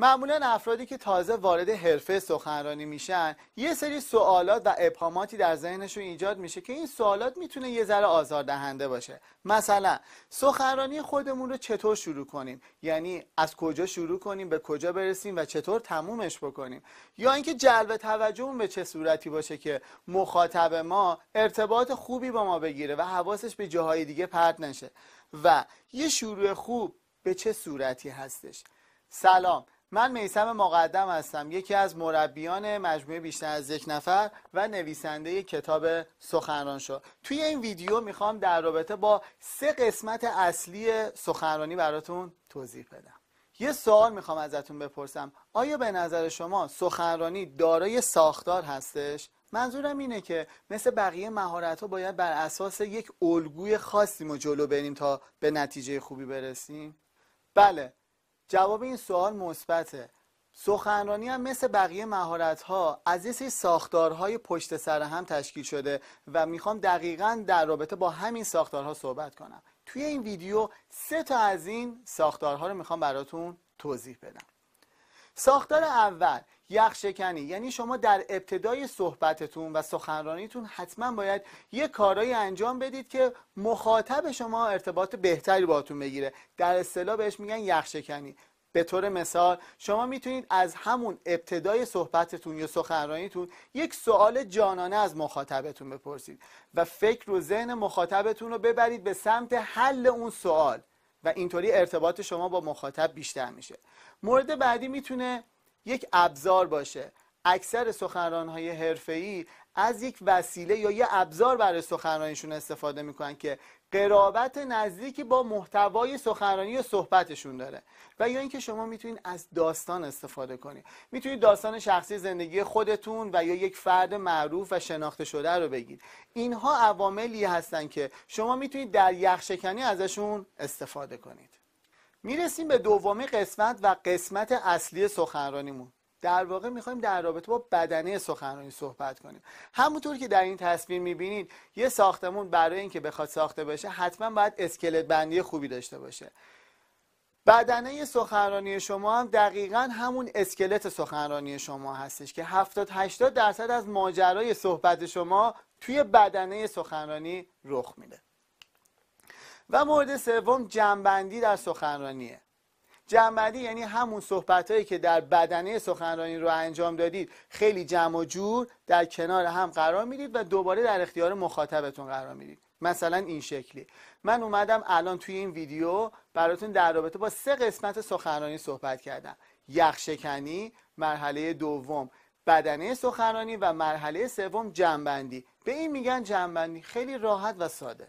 معمولا افرادی که تازه وارد حرفه سخنرانی میشن یه سری سوالات و ابهاماتی در ذهنشون ایجاد میشه که این سوالات میتونه یه ذره آزار دهنده باشه مثلا سخنرانی خودمون رو چطور شروع کنیم یعنی از کجا شروع کنیم به کجا برسیم و چطور تمومش بکنیم یا اینکه جلب توجهمون به چه صورتی باشه که مخاطب ما ارتباط خوبی با ما بگیره و حواسش به جاهای دیگه پرت نشه و یه شروع خوب به چه صورتی هستش سلام من میسم مقدم هستم یکی از مربیان مجموعه بیشتر از یک نفر و نویسنده کتاب سخنران شد توی این ویدیو میخوام در رابطه با سه قسمت اصلی سخنرانی براتون توضیح بدم یه سوال میخوام ازتون بپرسم آیا به نظر شما سخنرانی دارای ساختار هستش؟ منظورم اینه که مثل بقیه مهارت ها باید بر اساس یک الگوی خاصی ما جلو بریم تا به نتیجه خوبی برسیم بله جواب این سوال مثبته سخنرانی هم مثل بقیه مهارت ها از یه ساختارهای پشت سر هم تشکیل شده و میخوام دقیقا در رابطه با همین ساختارها صحبت کنم توی این ویدیو سه تا از این ساختارها رو میخوام براتون توضیح بدم ساختار اول یخ یعنی شما در ابتدای صحبتتون و سخنرانیتون حتما باید یه کارایی انجام بدید که مخاطب شما ارتباط بهتری باهاتون بگیره در اصطلاح بهش میگن یخ شکنی به طور مثال شما میتونید از همون ابتدای صحبتتون یا سخنرانیتون یک سوال جانانه از مخاطبتون بپرسید و فکر و ذهن مخاطبتون رو ببرید به سمت حل اون سوال و اینطوری ارتباط شما با مخاطب بیشتر میشه مورد بعدی میتونه یک ابزار باشه اکثر سخنران های ای از یک وسیله یا یه ابزار برای سخنرانیشون استفاده میکنن که قرابت نزدیکی با محتوای سخنرانی و صحبتشون داره و یا اینکه شما میتونید از داستان استفاده کنید میتونید داستان شخصی زندگی خودتون و یا یک فرد معروف و شناخته شده رو بگید اینها عواملی هستن که شما میتونید در یخشکنی ازشون استفاده کنید میرسیم به دومی قسمت و قسمت اصلی سخنرانیمون در واقع میخوایم در رابطه با بدنه سخنرانی صحبت کنیم همونطور که در این تصویر میبینید یه ساختمون برای اینکه بخواد ساخته باشه حتما باید اسکلت بندی خوبی داشته باشه بدنه سخنرانی شما هم دقیقا همون اسکلت سخنرانی شما هستش که 70 80 درصد از ماجرای صحبت شما توی بدنه سخنرانی رخ میده و مورد سوم جنبندی در سخنرانیه جنبندی یعنی همون صحبت هایی که در بدنه سخنرانی رو انجام دادید خیلی جمع و جور در کنار هم قرار میدید و دوباره در اختیار مخاطبتون قرار میدید مثلا این شکلی من اومدم الان توی این ویدیو براتون در رابطه با سه قسمت سخنرانی صحبت کردم یخشکنی مرحله دوم بدنه سخنرانی و مرحله سوم جمعبندی به این میگن جنبندی خیلی راحت و ساده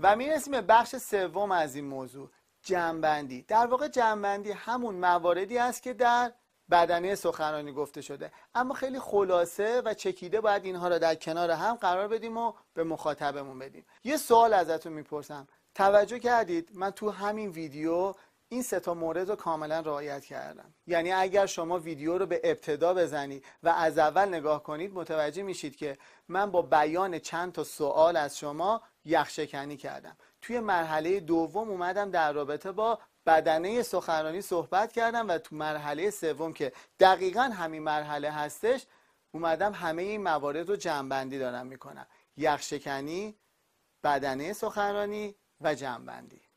و میرسیم به بخش سوم از این موضوع جمعبندی در واقع جنبندی همون مواردی است که در بدنه سخنرانی گفته شده اما خیلی خلاصه و چکیده باید اینها را در کنار هم قرار بدیم و به مخاطبمون بدیم یه سوال ازتون میپرسم توجه کردید من تو همین ویدیو این سه تا مورد رو کاملا رعایت کردم یعنی اگر شما ویدیو رو به ابتدا بزنید و از اول نگاه کنید متوجه میشید که من با بیان چند تا سوال از شما یخشکنی کردم توی مرحله دوم اومدم در رابطه با بدنه سخنرانی صحبت کردم و تو مرحله سوم که دقیقا همین مرحله هستش اومدم همه این موارد رو جنبندی دارم میکنم یخشکنی بدنه سخنرانی و جنبندی